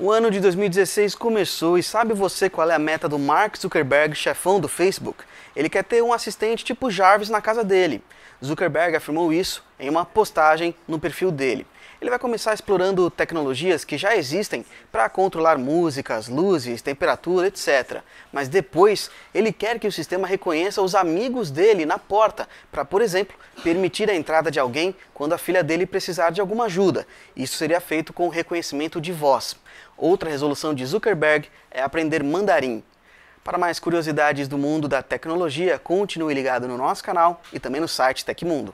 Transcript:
O ano de 2016 começou e sabe você qual é a meta do Mark Zuckerberg, chefão do Facebook? Ele quer ter um assistente tipo Jarvis na casa dele. Zuckerberg afirmou isso em uma postagem no perfil dele. Ele vai começar explorando tecnologias que já existem para controlar músicas, luzes, temperatura, etc. Mas depois ele quer que o sistema reconheça os amigos dele na porta, para, por exemplo, permitir a entrada de alguém quando a filha dele precisar de alguma ajuda. Isso seria feito com reconhecimento de voz. Outra resolução de Zuckerberg é aprender mandarim. Para mais curiosidades do mundo da tecnologia, continue ligado no nosso canal e também no site Tecmundo.